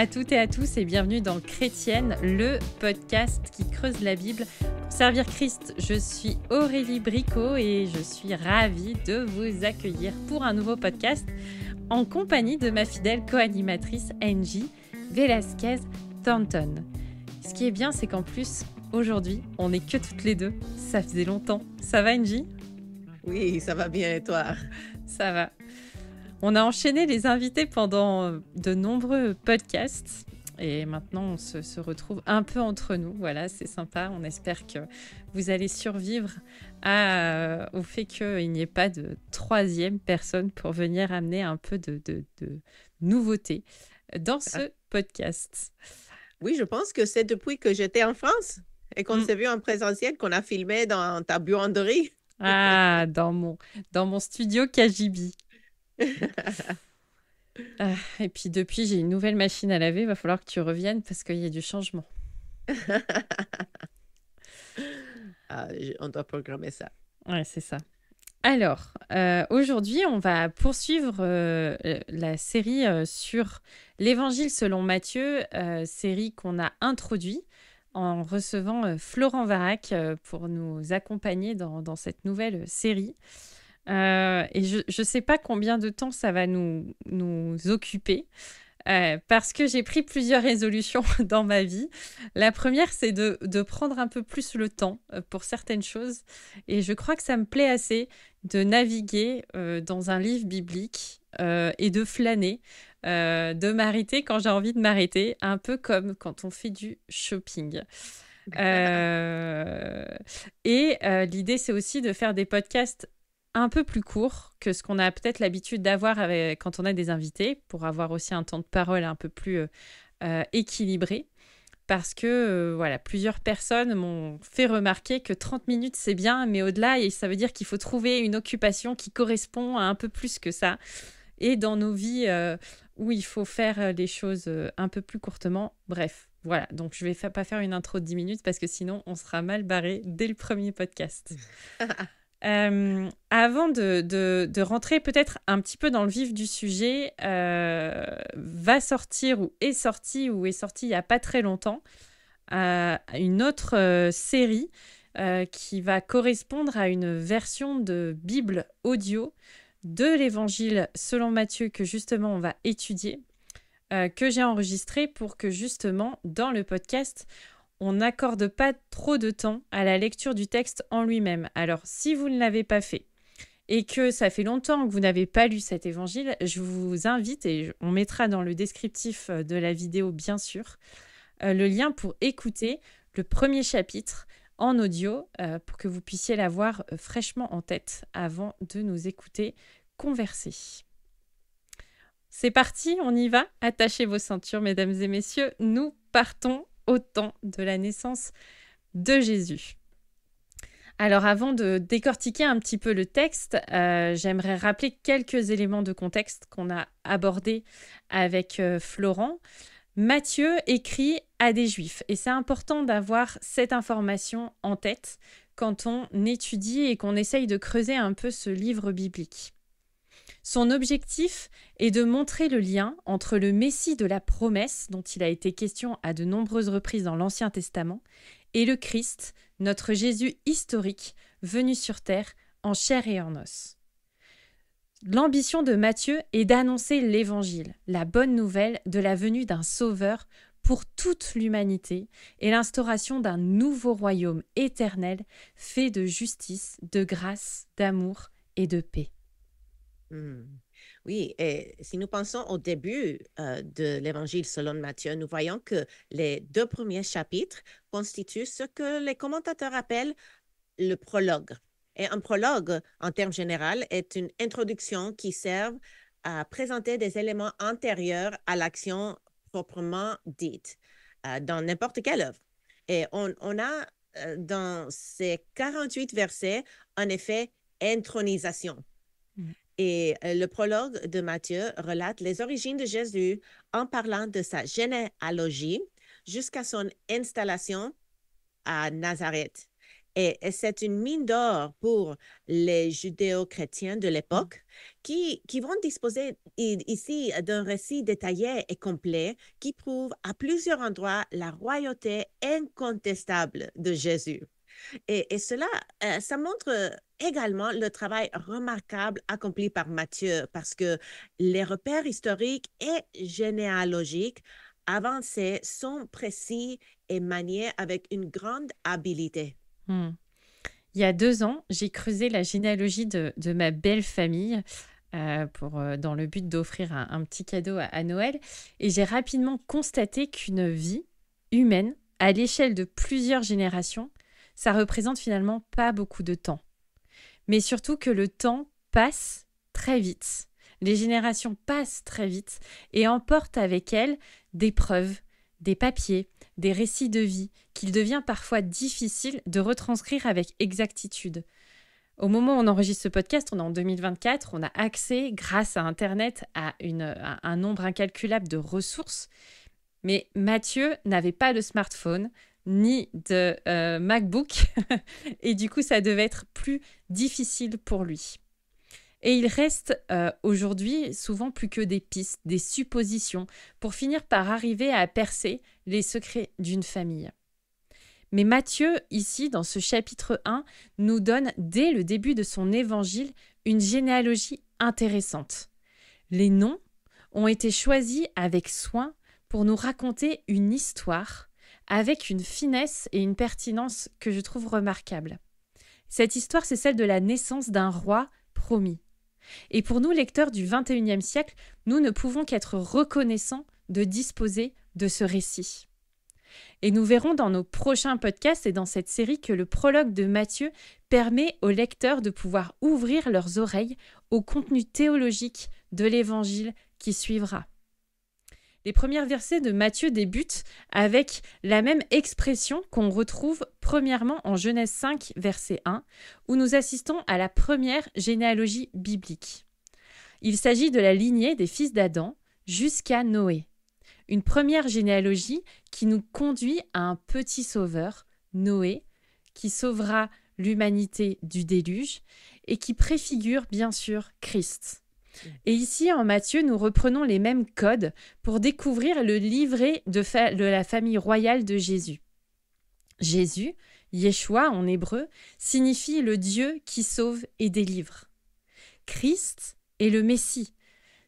à toutes et à tous et bienvenue dans Chrétienne, le podcast qui creuse la Bible. Pour servir Christ, je suis Aurélie Bricot et je suis ravie de vous accueillir pour un nouveau podcast en compagnie de ma fidèle co-animatrice Angie Velasquez Thornton. Ce qui est bien, c'est qu'en plus, aujourd'hui, on n'est que toutes les deux. Ça faisait longtemps. Ça va, Angie Oui, ça va bien et toi Ça va. On a enchaîné les invités pendant euh, de nombreux podcasts. Et maintenant, on se, retrouve un peu entre nous. Voilà, c'est sympa. On espère que vous allez survivre euh, au fait qu'il n'y ait pas de troisième personne pour venir amener un peu de, nouveautés nouveauté dans ce ah. podcast. Oui, je pense que c'est depuis que j'étais en France et qu'on mm. s'est vu en présentiel qu'on a filmé dans ta buanderie. Ah, dans mon, dans mon studio Kajibi. Ah, et puis depuis, j'ai une nouvelle machine à laver. il Va falloir que tu reviennes parce qu'il y a du changement. Ah, on doit programmer ça. Ouais, c'est ça. Alors, euh, aujourd'hui, on va poursuivre euh, la série euh, sur l'Évangile selon Matthieu, série qu'on a introduite en recevant Florent Varac pour nous accompagner dans cette nouvelle série. Euh, et je ne sais pas combien de temps ça va nous, nous occuper. Euh, parce que j'ai pris plusieurs résolutions dans ma vie. La première, c'est de, prendre un peu plus le temps euh, pour certaines choses. Et je crois que ça me plaît assez de naviguer dans un livre biblique et de flâner, de m'arrêter quand j'ai envie de m'arrêter, un peu comme quand on fait du shopping. et l'idée, c'est aussi de faire des podcasts un peu plus court que ce qu'on a peut-être l'habitude d'avoir quand on a des invités, pour avoir aussi un temps de parole un peu plus euh, euh, équilibré. Parce que euh, voilà, plusieurs personnes m'ont fait remarquer que 30 minutes c'est bien, mais au-delà, ça veut dire qu'il faut trouver une occupation qui correspond à un peu plus que ça. Et dans nos vies où il faut faire les choses un peu plus courtement, bref, voilà, donc je vais pas faire une intro de 10 minutes parce que sinon on sera mal barré dès le premier podcast. Euh, avant de, rentrer peut-être un petit peu dans le vif du sujet, euh, va sortir ou est sorti ou est sorti il n'y a pas très longtemps euh, une autre série qui va correspondre à une version de Bible audio de l'évangile selon Matthieu que justement on va étudier, que j'ai enregistré pour que justement dans le podcast on n'accorde pas trop de temps à la lecture du texte en lui-même. Alors si vous ne l'avez pas fait et que ça fait longtemps que vous n'avez pas lu cet évangile, je vous invite, et on mettra dans le descriptif euh, de la vidéo bien sûr, euh, le lien pour écouter le premier chapitre en audio euh, pour que vous puissiez l'avoir fraîchement en tête avant de nous écouter converser. C'est parti, on y va. Attachez vos ceintures, mesdames et messieurs. Nous partons au temps de la naissance de Jésus. Alors avant de décortiquer un petit peu le texte, euh, j'aimerais rappeler quelques éléments de contexte qu'on a abordés avec euh, Florent. Matthieu écrit à des juifs et c'est important d'avoir cette information en tête quand on étudie et qu'on essaye de creuser un peu ce livre biblique. Son objectif est de montrer le lien entre le Messie de la promesse, dont il a été question à de nombreuses reprises dans l'Ancien Testament, et le Christ, notre Jésus historique, venu sur terre en chair et en os. L'ambition de Matthieu est d'annoncer l'Évangile, la bonne nouvelle de la venue d'un Sauveur pour toute l'humanité et l'instauration d'un nouveau royaume éternel fait de justice, de grâce, d'amour et de paix. Mmh. Oui, et si nous pensons au début euh, de l'évangile selon Matthieu, nous voyons que les deux premiers chapitres constituent ce que les commentateurs appellent le prologue. Et un prologue, en termes généraux, est une introduction qui sert à présenter des éléments antérieurs à l'action proprement dite euh, dans n'importe quelle œuvre. Et on, a euh, dans ces 48 versets, en effet, intronisation. Mmh. Et euh, le prologue de Matthieu relate les origines de Jésus en parlant de sa généalogie jusqu'à son installation à Nazareth. Et, c'est une mine d'or pour les judéo-chrétiens de l'époque qui, vont disposer ici d'un récit détaillé et complet qui prouve à plusieurs endroits la royauté incontestable de Jésus. et cela, euh, ça montre également le travail remarquable accompli par Mathieu parce que les repères historiques et généalogiques avancés sont précis et maniés avec une grande habileté. Hmm. Il y a deux ans, j'ai creusé la généalogie de, de ma belle famille. Euh, pour, euh, dans le but d'offrir un, petit cadeau à, à Noël. Et j'ai rapidement constaté qu'une vie humaine, à l'échelle de plusieurs générations, ça représente finalement pas beaucoup de temps mais surtout que le temps passe très vite. Les générations passent très vite et emportent avec elles des preuves, des papiers, des récits de vie qu'il devient parfois difficile de retranscrire avec exactitude. Au moment où on enregistre ce podcast, on est en 2024, on a accès, grâce à Internet, à, un nombre incalculable de ressources. Mais Mathieu n'avait pas de smartphone, ni de euh, MacBook. et du coup, ça devait être plus difficile pour lui. Et il reste euh, aujourd'hui souvent plus que des pistes, des suppositions, pour finir par arriver à percer les secrets d'une famille. Mais Matthieu, ici, dans ce chapitre 1, nous donne, dès le début de son évangile, une généalogie intéressante. Les noms ont été choisis avec soin pour nous raconter une histoire avec une finesse et une pertinence que je trouve remarquable. Cette histoire, c'est celle de la naissance d'un roi promis. Et pour nous, lecteurs du XXIe siècle, nous ne pouvons qu'être reconnaissants de disposer de ce récit. Et nous verrons dans nos prochains podcasts et dans cette série que le prologue de Matthieu permet aux lecteurs de pouvoir ouvrir leurs oreilles au contenu théologique de l'évangile qui suivra. Les premiers versets de Matthieu débutent avec la même expression qu'on retrouve premièrement en Genèse 5, verset 1, où nous assistons à la première généalogie biblique. Il s'agit de la lignée des fils d'Adam jusqu'à Noé. Une première généalogie qui nous conduit à un petit sauveur, Noé, qui sauvera l'humanité du déluge et qui préfigure bien sûr Christ. Et ici, en Matthieu, nous reprenons les mêmes codes pour découvrir le livret de, la famille royale de Jésus. Jésus, Yeshua en hébreu, signifie le Dieu qui sauve et délivre. Christ est le Messie.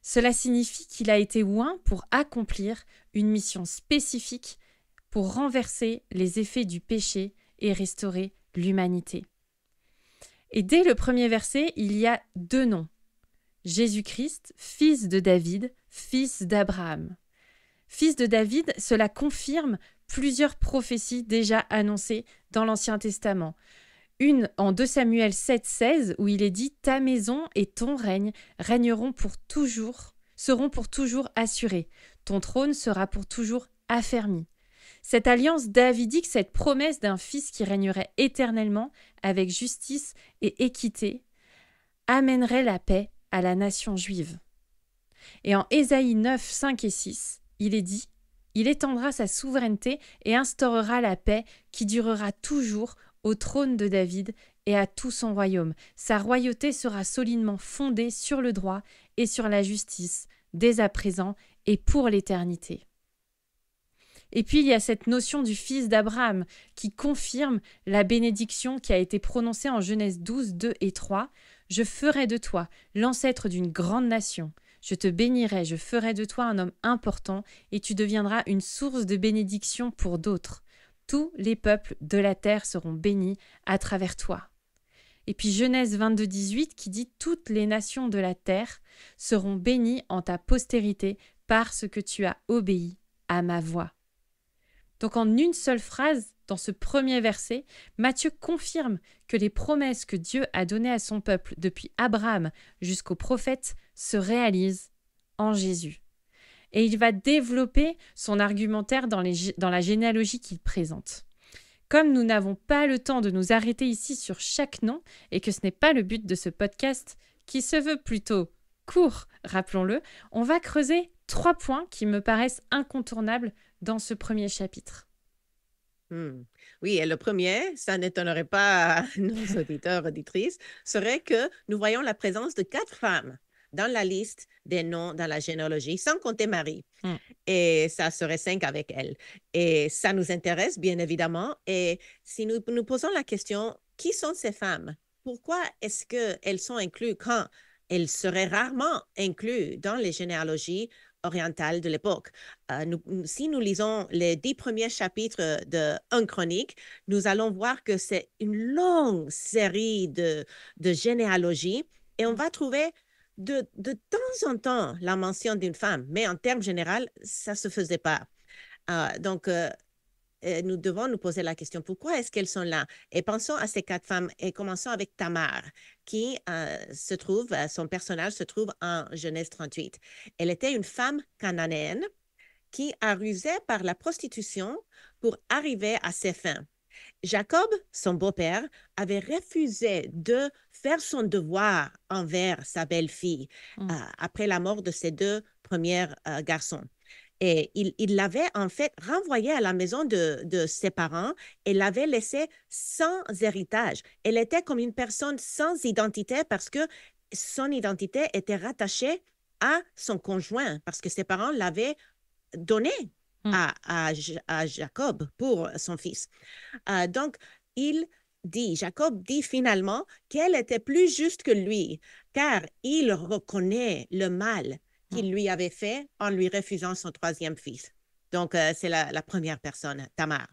Cela signifie qu'il a été oint pour accomplir une mission spécifique pour renverser les effets du péché et restaurer l'humanité. Et dès le premier verset, il y a deux noms Jésus-Christ, fils de David, fils d'Abraham. Fils de David, cela confirme plusieurs prophéties déjà annoncées dans l'Ancien Testament. Une en 2 Samuel 7,16 où il est dit Ta maison et ton règne régneront pour toujours, seront pour toujours assurés. Ton trône sera pour toujours affermi. Cette alliance davidique, cette promesse d'un fils qui régnerait éternellement avec justice et équité, amènerait la paix à la nation juive. Et en Ésaïe 9, 5 et 6, il est dit Il étendra sa souveraineté et instaurera la paix qui durera toujours au trône de David et à tout son royaume. Sa royauté sera solidement fondée sur le droit et sur la justice, dès à présent et pour l'éternité. Et puis il y a cette notion du fils d'Abraham qui confirme la bénédiction qui a été prononcée en Genèse 12, 2 et 3 je ferai de toi l'ancêtre d'une grande nation. Je te bénirai, je ferai de toi un homme important, et tu deviendras une source de bénédiction pour d'autres. Tous les peuples de la terre seront bénis à travers toi. Et puis Genèse 22, 18 qui dit Toutes les nations de la terre seront bénies en ta postérité parce que tu as obéi à ma voix. Donc en une seule phrase, dans ce premier verset, Matthieu confirme que les promesses que Dieu a données à son peuple depuis Abraham jusqu'au prophètes se réalisent en Jésus. Et il va développer son argumentaire dans, dans la généalogie qu'il présente. Comme nous n'avons pas le temps de nous arrêter ici sur chaque nom, et que ce n'est pas le but de ce podcast, qui se veut plutôt court, rappelons-le, on va creuser trois points qui me paraissent incontournables dans ce premier chapitre. Mmh. Oui, et le premier, ça n'étonnerait pas nos auditeurs, auditrices, serait que nous voyons la présence de quatre femmes dans la liste des noms dans la généalogie, sans compter Marie. Mmh. Et ça serait cinq avec elle. Et ça nous intéresse, bien évidemment. Et si nous nous posons la question, qui sont ces femmes? Pourquoi est-ce qu'elles sont incluses quand elles seraient rarement incluses dans les généalogies orientale de l'époque. Euh, si nous lisons les dix premiers chapitres euh, de 1 Chronique, nous allons voir que c'est une longue série de, de généalogies et on va trouver de, temps en temps la mention d'une femme, mais en termes généraux, ça ne se faisait pas. Euh, donc, euh, nous devons nous poser la question, pourquoi est-ce qu'elles sont là Et pensons à ces quatre femmes et commençons avec Tamar, qui euh, se trouve, euh, son personnage se trouve en Genèse 38. Elle était une femme cananéenne qui a rusé par la prostitution pour arriver à ses fins. Jacob, son beau-père, avait refusé de faire son devoir envers sa belle-fille mmh. après la mort de ses deux premiers garçons. Et il, l'avait en fait renvoyée à la maison de, ses parents et l'avait laissée sans héritage. Elle était comme une personne sans identité parce que son identité était rattachée à son conjoint parce que ses parents l'avaient donné mmh. à, Jacob pour son fils. Euh, donc, il dit, Jacob dit finalement qu'elle était plus juste que lui, car il reconnaît le mal qu'il mm-hmm. lui avait fait en lui refusant son troisième fils. Donc, euh, c'est la, première personne, Tamar.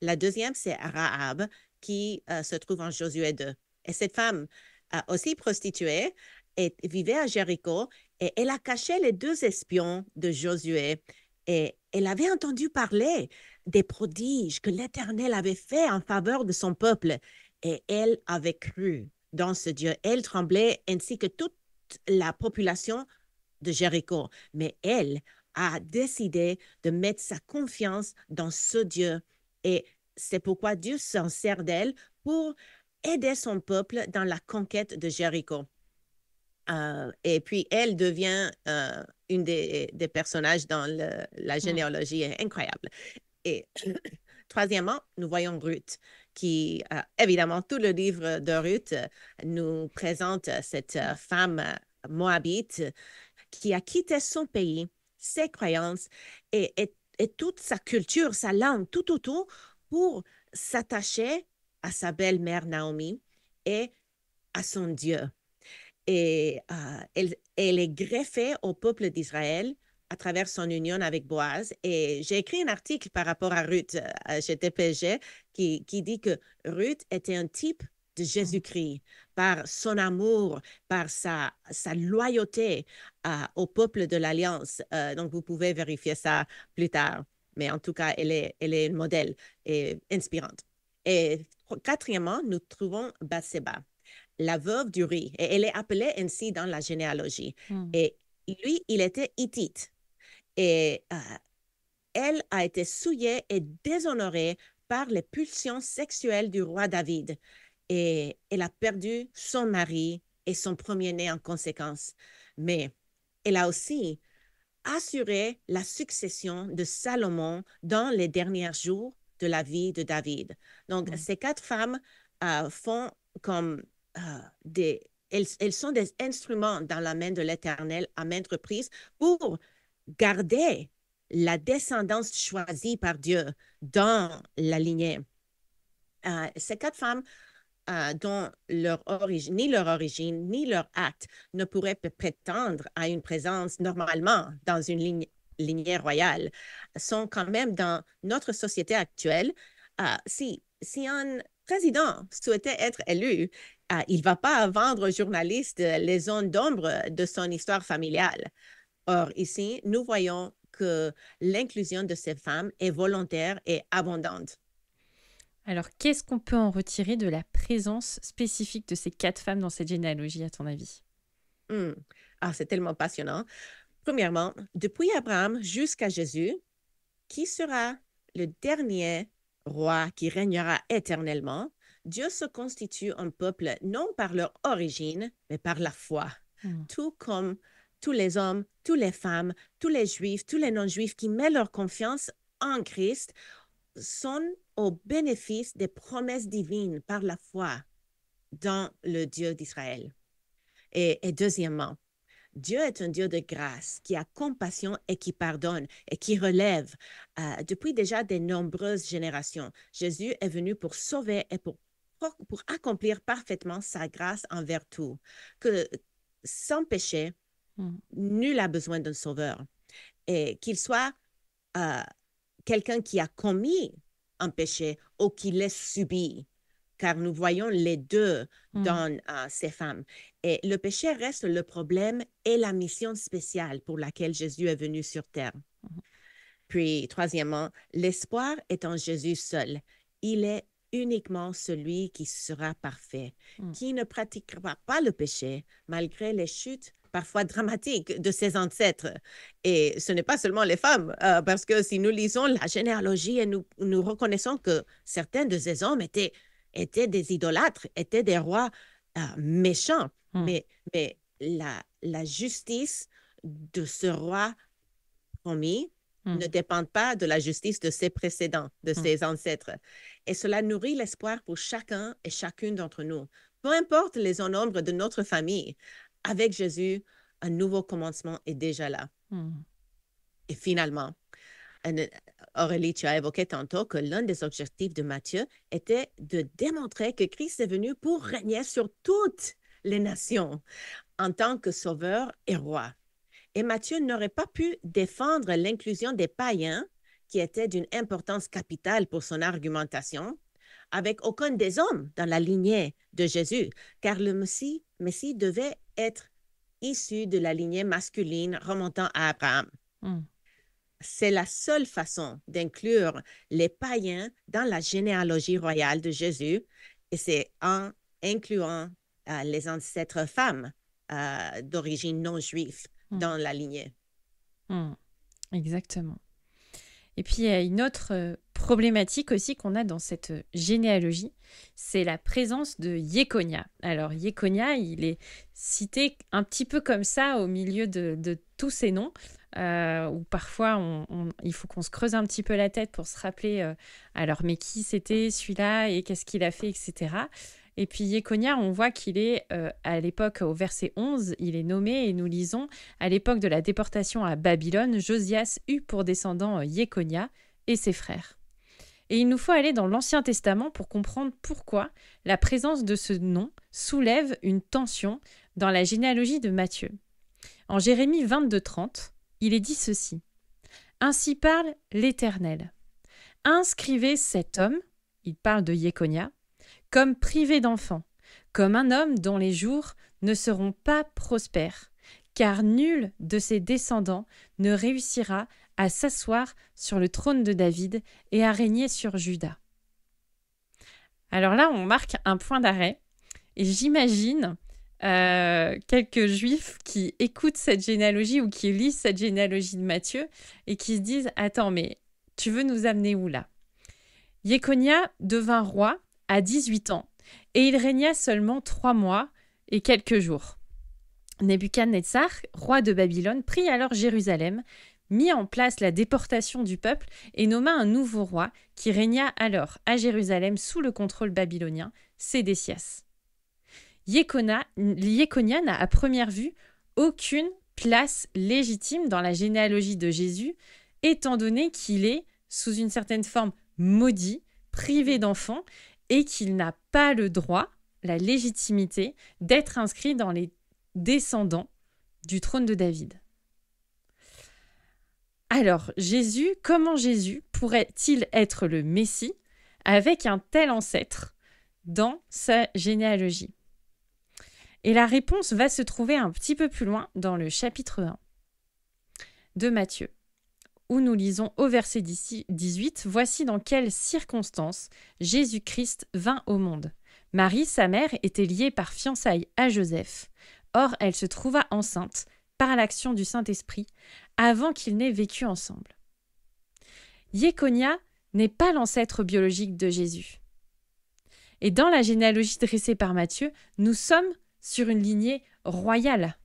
La deuxième, c'est Rahab, qui euh, se trouve en Josué 2. Et cette femme, euh, aussi prostituée, et, vivait à Jéricho et elle a caché les deux espions de Josué et elle avait entendu parler des prodiges que l'Éternel avait fait en faveur de son peuple et elle avait cru dans ce Dieu. Elle tremblait ainsi que toute la population de Jéricho, mais elle a décidé de mettre sa confiance dans ce Dieu. Et c'est pourquoi Dieu s'en sert d'elle pour aider son peuple dans la conquête de Jéricho. Euh, et puis, elle devient euh, une des, personnages dans la hmm. généalogie incroyable. Et troisièmement, nous voyons Ruth, qui, euh, évidemment, tout le livre de Ruth nous présente cette femme moabite qui a quitté son pays, ses croyances et, toute sa culture, sa langue, tout autour pour s'attacher à sa belle-mère Naomi et à son Dieu. Et euh, elle, est greffée au peuple d'Israël à travers son union avec Boaz. Et j'ai écrit un article par rapport à Ruth euh, chez e GTPG qui, qui dit que Ruth était un type de Jésus-Christ, par son amour, par sa, loyauté euh, au peuple de l'Alliance. Euh, donc, vous pouvez vérifier ça plus tard. Mais en tout cas, elle est, elle est un modèle et inspirante. Et quatrièmement, nous trouvons Bathsheba, la veuve du riz. Et elle est appelée ainsi dans la généalogie. Hmm. Et lui, il était hittite. Et euh, elle a été souillée et déshonorée par les pulsions sexuelles du roi David et elle a perdu son mari et son premier-né en conséquence. Mais elle a aussi assuré la succession de Salomon dans les derniers jours de la vie de David. Donc, ces quatre femmes euh, font comme euh, des... Elles, sont des instruments dans la main de l'Éternel à maintes reprises pour garder la descendance choisie par Dieu dans la lignée. Euh, ces quatre femmes euh, dont leur origine, ni leur origine, ni leur acte ne pourraient prétendre à une présence normalement dans une lignée royale, sont quand même dans notre société actuelle. Euh, si, un président souhaitait être élu, euh, il ne va pas vendre aux journalistes les zones d'ombre de son histoire familiale. Or, ici, nous voyons que l'inclusion de ces femmes est volontaire et abondante. Alors, qu'est-ce qu'on peut en retirer de la présence spécifique de ces quatre femmes dans cette généalogie, à ton avis hmm. ah, c'est tellement passionnant. Premièrement, depuis Abraham jusqu'à Jésus, qui sera le dernier roi qui régnera éternellement, Dieu se constitue un peuple non par leur origine, mais par la foi. Hmm. Tout comme tous les hommes, toutes les femmes, tous les juifs, tous les non-juifs qui mettent leur confiance en Christ sont au bénéfice des promesses divines par la foi dans le Dieu d'Israël. Et, deuxièmement, Dieu est un Dieu de grâce qui a compassion et qui pardonne et qui relève euh, depuis déjà de nombreuses générations. Jésus est venu pour sauver et pour, pour, accomplir parfaitement sa grâce envers tout. Que sans péché, hmm. nul a besoin d'un sauveur. Et qu'il soit euh, quelqu'un qui a commis péché ou qui laisse subi, car nous voyons les deux hmm. dans euh, ces femmes. Et le péché reste le problème et la mission spéciale pour laquelle Jésus est venu sur terre. Hmm. Puis, troisièmement, l'espoir est en Jésus seul. Il est uniquement celui qui sera parfait, hmm. qui ne pratiquera pas le péché malgré les chutes parfois dramatique de ses ancêtres. Et ce n'est pas seulement les femmes, euh, parce que si nous lisons la généalogie et nous, nous reconnaissons que certains de ces hommes étaient, étaient des idolâtres, étaient des rois euh, méchants, hmm. mais, mais la, justice de ce roi promis hmm. ne dépend pas de la justice de ses précédents, de hmm. ses ancêtres. Et cela nourrit l'espoir pour chacun et chacune d'entre nous peu importe les nombres de notre famille, avec Jésus, un nouveau commencement est déjà là. Hmm. Et finalement, Aurélie, tu as évoqué tantôt que l'un des objectifs de Matthieu était de démontrer que Christ est venu pour régner sur toutes les nations en tant que sauveur et roi. Et Matthieu n'aurait pas pu défendre l'inclusion des païens, qui était d'une importance capitale pour son argumentation, avec aucun des hommes dans la lignée de Jésus, car le Messie, Messie devait être issu de la lignée masculine remontant à Abraham. Hmm. C'est la seule façon d'inclure les païens dans la généalogie royale de Jésus, et c'est en incluant euh, les ancêtres femmes euh, d'origine non juive hmm. dans la lignée. Hmm. Exactement. Et puis, il y a une autre euh, problématique aussi qu'on a dans cette généalogie, c'est la présence de Yekonia. Alors Yekonia, il est cité un petit peu comme ça au milieu de, tous ces noms, euh, où parfois il faut qu'on se creuse un petit peu la tête pour se rappeler, euh, alors mais qui c'était celui-là et qu'est-ce qu'il a fait, etc. Et puis Yekonia, on voit qu'il est euh, à l'époque, au verset 11, il est nommé et nous lisons, à l'époque de la déportation à Babylone, Josias eut pour descendant Yekonia et ses frères. Et il nous faut aller dans l'Ancien Testament pour comprendre pourquoi la présence de ce nom soulève une tension dans la généalogie de Matthieu. En Jérémie 22:30, il est dit ceci. Ainsi parle l'Éternel. Inscrivez cet homme, il parle de Yekonia, comme privé d'enfants, comme un homme dont les jours ne seront pas prospères, car nul de ses descendants ne réussira à s'asseoir sur le trône de David et à régner sur Juda. Alors là, on marque un point d'arrêt et j'imagine euh, quelques juifs qui écoutent cette généalogie ou qui lisent cette généalogie de Matthieu et qui se disent Attends, mais tu veux nous amener où là Yekonia devint roi à 18 ans et il régna seulement trois mois et quelques jours. Nebuchadnezzar, roi de Babylone, prit alors Jérusalem, mit en place la déportation du peuple et nomma un nouveau roi qui régna alors à Jérusalem sous le contrôle babylonien, Sédécias. Yéconia n'a à première vue aucune place légitime dans la généalogie de Jésus, étant donné qu'il est, sous une certaine forme, maudit, privé d'enfants, et qu'il n'a pas le droit, la légitimité, d'être inscrit dans les descendants du trône de David. Alors, Jésus, comment Jésus pourrait-il être le Messie avec un tel ancêtre dans sa généalogie Et la réponse va se trouver un petit peu plus loin dans le chapitre 1 de Matthieu, où nous lisons au verset 18, Voici dans quelles circonstances Jésus-Christ vint au monde. Marie, sa mère, était liée par fiançailles à Joseph. Or, elle se trouva enceinte par l'action du Saint-Esprit avant qu'ils n'aient vécu ensemble. Yekonia n'est pas l'ancêtre biologique de Jésus. Et dans la généalogie dressée par Matthieu, nous sommes sur une lignée royale.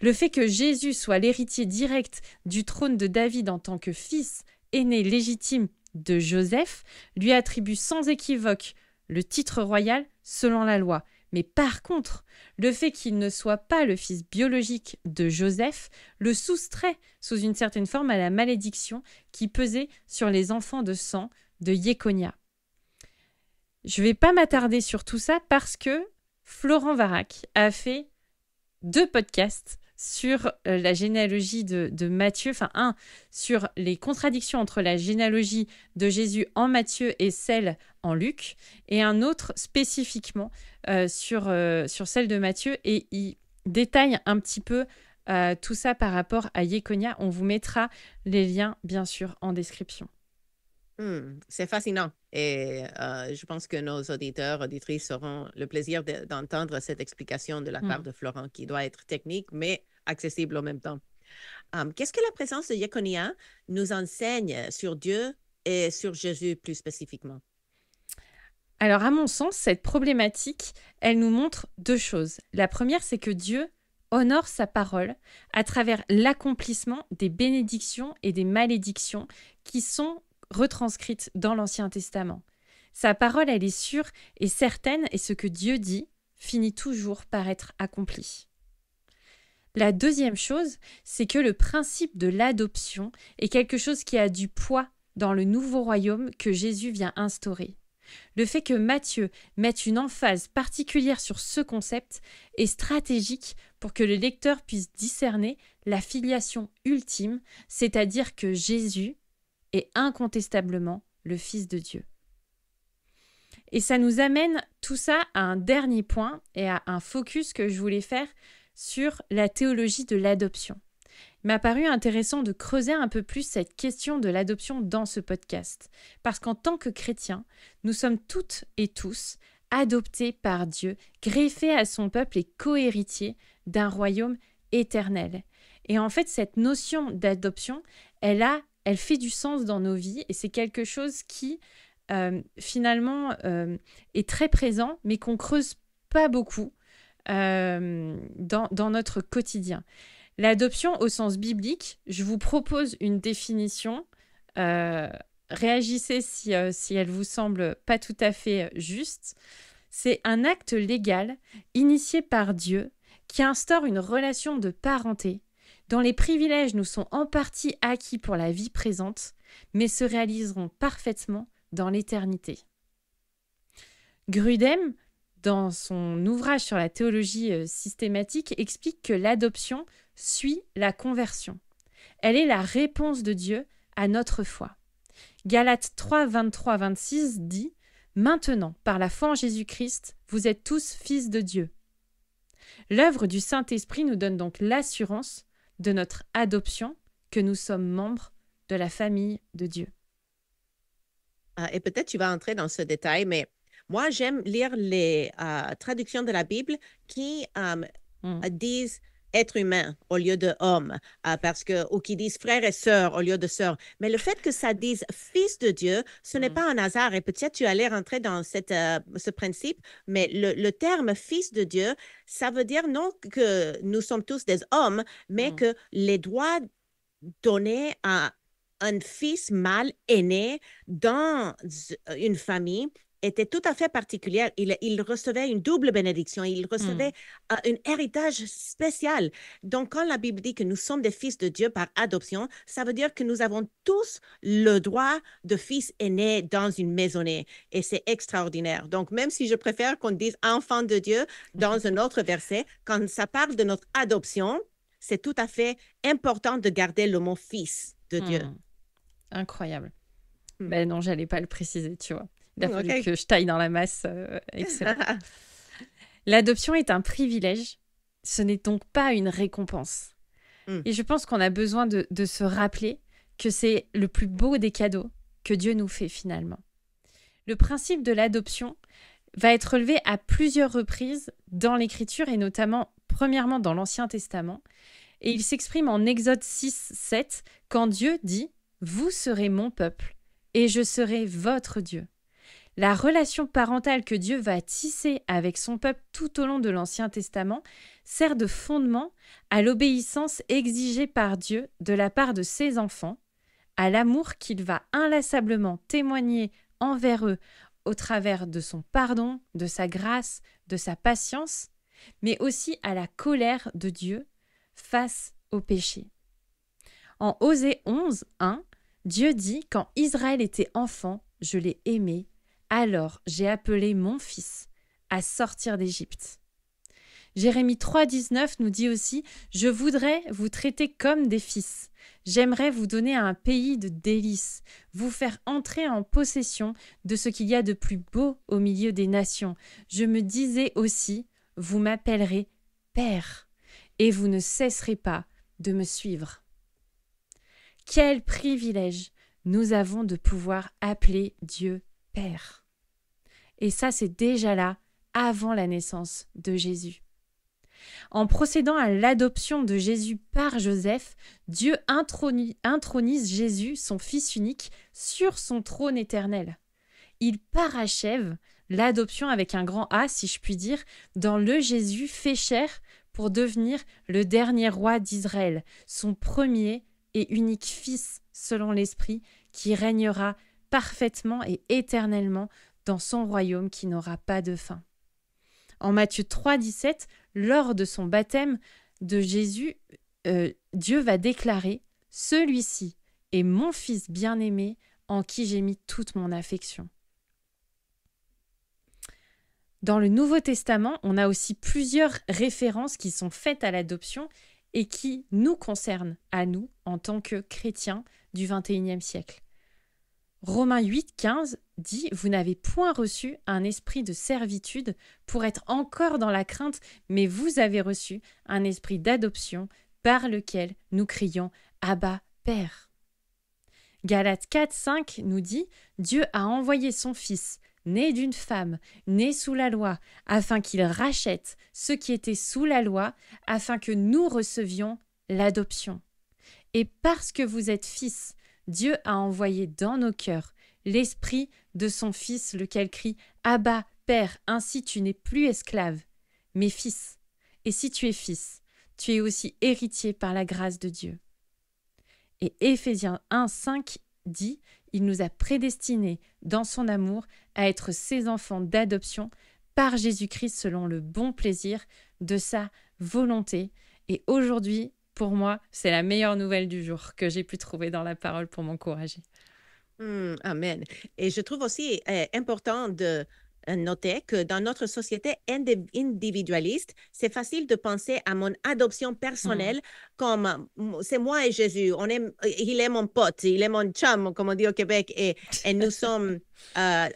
Le fait que Jésus soit l'héritier direct du trône de David en tant que fils aîné légitime de Joseph lui attribue sans équivoque le titre royal selon la loi, mais par contre, le fait qu'il ne soit pas le fils biologique de Joseph le soustrait sous une certaine forme à la malédiction qui pesait sur les enfants de sang de Yekonia. Je ne vais pas m'attarder sur tout ça parce que Florent Varac a fait deux podcasts sur euh, la généalogie de, de Matthieu, enfin un, sur les contradictions entre la généalogie de Jésus en Matthieu et celle en Luc, et un autre spécifiquement euh, sur, euh, sur celle de Matthieu, et il détaille un petit peu tout ça par rapport à Yekonia. On vous mettra les liens, bien sûr, en description. Hmm, c'est fascinant et je pense que nos auditeurs, auditrices auront le plaisir d'entendre cette explication de la hmm. part de Florent qui doit être technique mais accessible en même temps. Hum, qu'est-ce que la présence de Yekonia nous enseigne sur Dieu et sur Jésus plus spécifiquement Alors, à mon sens, cette problématique, elle nous montre deux choses. La première, c'est que Dieu honore sa parole à travers l'accomplissement des bénédictions et des malédictions qui sont retranscrites dans l'Ancien Testament. Sa parole, elle est sûre et certaine, et ce que Dieu dit finit toujours par être accompli. La deuxième chose, c'est que le principe de l'adoption est quelque chose qui a du poids dans le nouveau royaume que Jésus vient instaurer. Le fait que Matthieu mette une emphase particulière sur ce concept est stratégique pour que le lecteur puisse discerner la filiation ultime, c'est-à-dire que Jésus est incontestablement le Fils de Dieu. Et ça nous amène tout ça à un dernier point et à un focus que je voulais faire sur la théologie de l'adoption. Il m'a paru intéressant de creuser un peu plus cette question de l'adoption dans ce podcast, parce qu'en tant que chrétiens, nous sommes toutes et tous adoptés par Dieu, greffés à son peuple et cohéritiers d'un royaume éternel. Et en fait, cette notion d'adoption, elle a, elle fait du sens dans nos vies et c'est quelque chose qui euh, finalement euh, est très présent, mais qu'on creuse pas beaucoup euh, dans, notre quotidien. L'adoption au sens biblique, je vous propose une définition. Euh, réagissez si, euh, si elle vous semble pas tout à fait juste. C'est un acte légal initié par Dieu qui instaure une relation de parenté dont les privilèges nous sont en partie acquis pour la vie présente, mais se réaliseront parfaitement dans l'éternité. Grudem dans son ouvrage sur la théologie euh, systématique, explique que l'adoption suit la conversion. Elle est la réponse de Dieu à notre foi. Galates 3, 23, 26 dit Maintenant, par la foi en Jésus-Christ, vous êtes tous fils de Dieu. L'œuvre du Saint-Esprit nous donne donc l'assurance de notre adoption que nous sommes membres de la famille de Dieu. Ah, et peut-être tu vas entrer dans ce détail, mais moi, j'aime lire les euh, traductions de la Bible qui mmh. euh, disent être humain au lieu de homme, euh, parce que, ou qui disent frère et sœur au lieu de sœur. Mais le fait que ça dise fils de Dieu, ce n'est mmh. pas un hasard. Et peut-être tu allais rentrer dans cette, ce principe, mais le, terme fils de Dieu, ça veut dire non que nous sommes tous des hommes, mais mmh. que les droits donnés à un fils mal aîné dans une famille était tout à fait particulière. Il, il recevait une double bénédiction, il recevait hmm. euh, un héritage spécial. Donc, quand la Bible dit que nous sommes des fils de Dieu par adoption, ça veut dire que nous avons tous le droit de fils aînés dans une maisonnée. Et c'est extraordinaire. Donc, même si je préfère qu'on dise enfant de Dieu dans un autre verset, quand ça parle de notre adoption, c'est tout à fait important de garder le mot fils de Dieu. Hmm. Incroyable. Mais hmm. Ben non, j'allais pas le préciser, tu vois. Il a fallu que je taille dans la masse. Euh, excellent. L'adoption est un privilège. Ce n'est donc pas une récompense. Hmm. Et je pense qu'on a besoin de se rappeler que c'est le plus beau des cadeaux que Dieu nous fait finalement. Le principe de l'adoption va être relevé à plusieurs reprises dans l'Écriture et notamment, premièrement, dans l'Ancien Testament. Et il s'exprime en Exode 6, 7, quand Dieu dit ⁇ Vous serez mon peuple et je serai votre Dieu ⁇ la relation parentale que Dieu va tisser avec son peuple tout au long de l'Ancien Testament sert de fondement à l'obéissance exigée par Dieu de la part de ses enfants, à l'amour qu'il va inlassablement témoigner envers eux au travers de son pardon, de sa grâce, de sa patience, mais aussi à la colère de Dieu face au péché. En Osée 11, 1, Dieu dit Quand Israël était enfant, je l'ai aimé, alors j'ai appelé mon fils à sortir d'Égypte. Jérémie 3,19 nous dit aussi Je voudrais vous traiter comme des fils. J'aimerais vous donner un pays de délices, vous faire entrer en possession de ce qu'il y a de plus beau au milieu des nations. Je me disais aussi Vous m'appellerez Père, et vous ne cesserez pas de me suivre. Quel privilège nous avons de pouvoir appeler Dieu et ça, c'est déjà là, avant la naissance de Jésus. En procédant à l'adoption de Jésus par Joseph, Dieu intronise Jésus, son Fils unique, sur son trône éternel. Il parachève l'adoption avec un grand A, si je puis dire, dans le Jésus fait chair pour devenir le dernier roi d'Israël, son premier et unique Fils selon l'Esprit, qui régnera parfaitement et éternellement dans son royaume qui n'aura pas de fin. En Matthieu 3, 17, lors de son baptême de Jésus, euh, Dieu va déclarer Celui-ci est mon Fils bien-aimé en qui j'ai mis toute mon affection. Dans le Nouveau Testament, on a aussi plusieurs références qui sont faites à l'adoption et qui nous concernent à nous en tant que chrétiens du XXIe siècle. Romains 8, dit Vous n'avez point reçu un esprit de servitude pour être encore dans la crainte, mais vous avez reçu un esprit d'adoption par lequel nous crions Abba, Père. Galates 4, nous dit Dieu a envoyé son Fils, né d'une femme, né sous la loi, afin qu'il rachète ce qui était sous la loi, afin que nous recevions l'adoption. Et parce que vous êtes fils, Dieu a envoyé dans nos cœurs l'esprit de son Fils, lequel crie Abba, Père, ainsi tu n'es plus esclave, mais fils. Et si tu es fils, tu es aussi héritier par la grâce de Dieu. Et Ephésiens 1, 5 dit Il nous a prédestinés dans son amour à être ses enfants d'adoption par Jésus-Christ selon le bon plaisir de sa volonté. Et aujourd'hui, pour moi, c'est la meilleure nouvelle du jour que j'ai pu trouver dans la parole pour m'encourager. Hmm, amen. Et je trouve aussi euh, important de euh, noter que dans notre société individualiste, c'est facile de penser à mon adoption personnelle hmm. comme c'est moi et Jésus, on aime, il est mon pote, il est mon chum, comme on dit au Québec, et, nous sommes... Euh,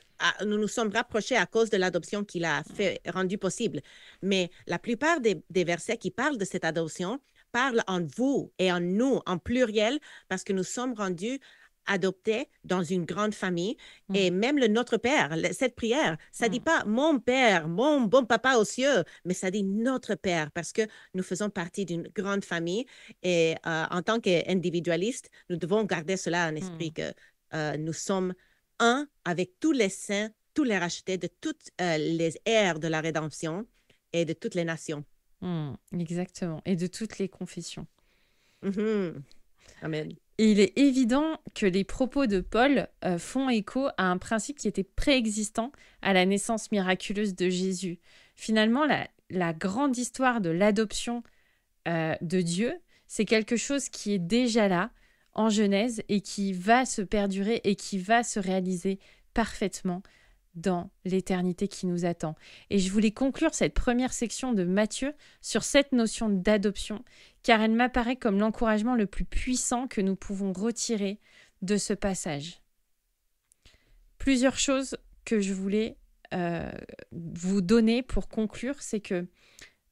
nous nous sommes rapprochés à cause de l'adoption qu'il a fait, rendue possible. Mais la plupart des, des, versets qui parlent de cette adoption parle en vous et en nous, en pluriel, parce que nous sommes rendus adoptés dans une grande famille mm. et même le Notre Père, cette prière, ça ne dit mm. pas mon Père, mon bon papa aux cieux, mais ça dit Notre Père parce que nous faisons partie d'une grande famille et euh, en tant qu'individualiste, nous devons garder cela en esprit mm. que euh, nous sommes un avec tous les saints, tous les rachetés de toutes euh, les ères de la rédemption et de toutes les nations. Mm, exactement. Et de toutes les confessions. Mm-hmm. Amen. Et il est évident que les propos de Paul euh, font écho à un principe qui était préexistant à la naissance miraculeuse de Jésus. Finalement, la, grande histoire de l'adoption euh, de Dieu, c'est quelque chose qui est déjà là en Genèse et qui va se perdurer et qui va se réaliser parfaitement dans l'éternité qui nous attend. Et je voulais conclure cette première section de Matthieu sur cette notion d'adoption, car elle m'apparaît comme l'encouragement le plus puissant que nous pouvons retirer de ce passage. Plusieurs choses que je voulais euh, vous donner pour conclure, c'est que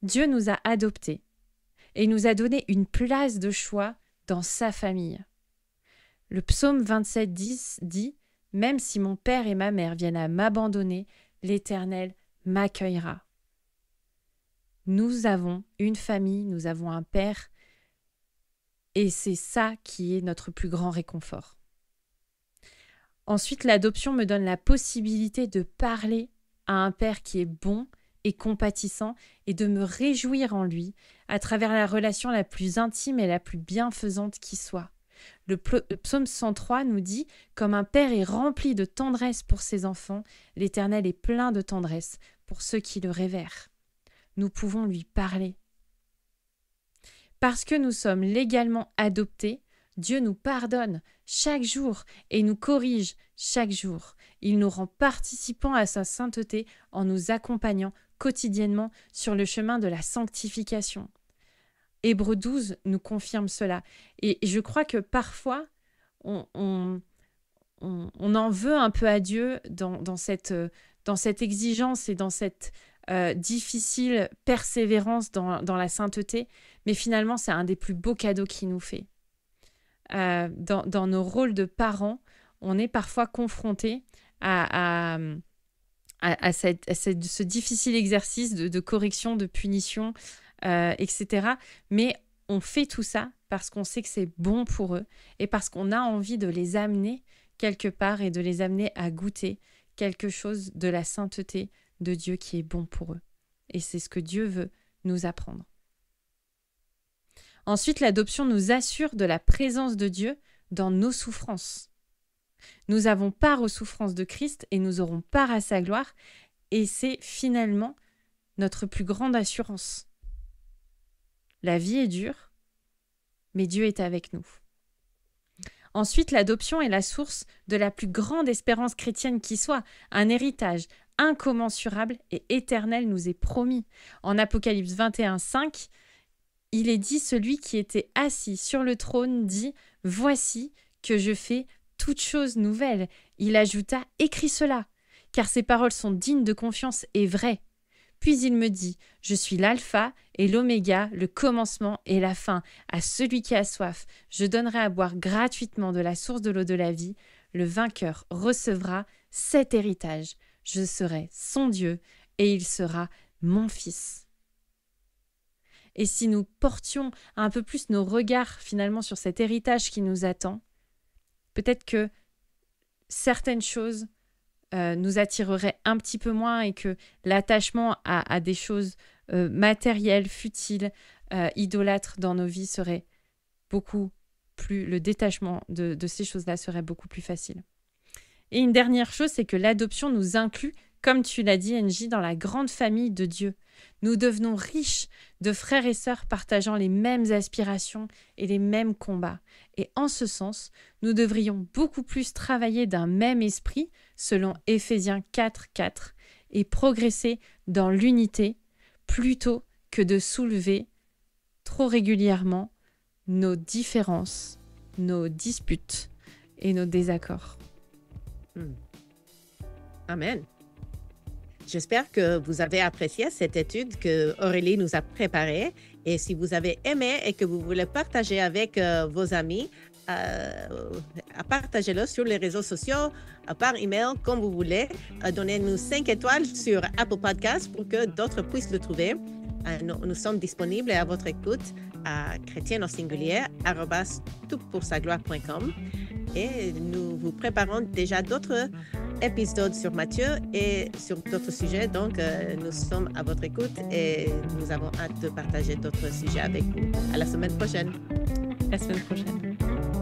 Dieu nous a adoptés et nous a donné une place de choix dans sa famille. Le psaume 27 dit même si mon père et ma mère viennent à m'abandonner, l'Éternel m'accueillera. Nous avons une famille, nous avons un père, et c'est ça qui est notre plus grand réconfort. Ensuite, l'adoption me donne la possibilité de parler à un père qui est bon et compatissant et de me réjouir en lui à travers la relation la plus intime et la plus bienfaisante qui soit. Le euh, psaume 103 nous dit Comme un père est rempli de tendresse pour ses enfants, l'Éternel est plein de tendresse pour ceux qui le révèrent. Nous pouvons lui parler. Parce que nous sommes légalement adoptés, Dieu nous pardonne chaque jour et nous corrige chaque jour. Il nous rend participants à sa sainteté en nous accompagnant quotidiennement sur le chemin de la sanctification. Hébreu 12 nous confirme cela. Et je crois que parfois, on, on, en veut un peu à Dieu dans, cette, dans cette exigence et dans cette euh, difficile persévérance dans, la sainteté. Mais finalement, c'est un des plus beaux cadeaux qu'il nous fait. Euh, dans, nos rôles de parents, on est parfois confronté à, ce difficile exercice de, correction, de punition, euh, etc. Mais on fait tout ça parce qu'on sait que c'est bon pour eux et parce qu'on a envie de les amener quelque part et de les amener à goûter quelque chose de la sainteté de Dieu qui est bon pour eux. Et c'est ce que Dieu veut nous apprendre. Ensuite, l'adoption nous assure de la présence de Dieu dans nos souffrances. Nous avons part aux souffrances de Christ et nous aurons part à sa gloire, et c'est finalement notre plus grande assurance. La vie est dure, mais Dieu est avec nous. Ensuite, l'adoption est la source de la plus grande espérance chrétienne qui soit. Un héritage incommensurable et éternel nous est promis. En Apocalypse 21, 5, il est dit Celui qui était assis sur le trône dit Voici que je fais toute chose nouvelle. Il ajouta Écris cela, car ces paroles sont dignes de confiance et vraies. Puis il me dit Je suis l'alpha et l'oméga, le commencement et la fin. À celui qui a soif, je donnerai à boire gratuitement de la source de l'eau de la vie. Le vainqueur recevra cet héritage. Je serai son Dieu et il sera mon fils. Et si nous portions un peu plus nos regards finalement sur cet héritage qui nous attend, peut-être que certaines choses euh, nous attireraient un petit peu moins et que l'attachement à des choses euh, matériel, futile, euh, idolâtre dans nos vies serait beaucoup plus. Le détachement de, ces choses-là serait beaucoup plus facile. Et une dernière chose, c'est que l'adoption nous inclut, comme tu l'as dit, NJ, dans la grande famille de Dieu. Nous devenons riches de frères et sœurs partageant les mêmes aspirations et les mêmes combats. Et en ce sens, nous devrions beaucoup plus travailler d'un même esprit, selon Éphésiens 4, 4, et progresser dans l'unité plutôt que de soulever trop régulièrement nos différences, nos disputes et nos désaccords. Hmm. Amen. J'espère que vous avez apprécié cette étude que Aurélie nous a préparée. Et si vous avez aimé et que vous voulez partager avec euh, vos amis, euh, à partager-le sur les réseaux sociaux, par email, comme vous voulez. Euh, donnez-nous 5 étoiles sur Apple Podcasts pour que d'autres puissent le trouver. Euh, nous, sommes disponibles à votre écoute à chrétien en singulier, @toutpoursagloire.com et nous vous préparons déjà d'autres épisodes sur Mathieu et sur d'autres sujets. Donc, nous sommes à votre écoute et nous avons hâte de partager d'autres sujets avec vous. À la semaine prochaine. À la semaine prochaine.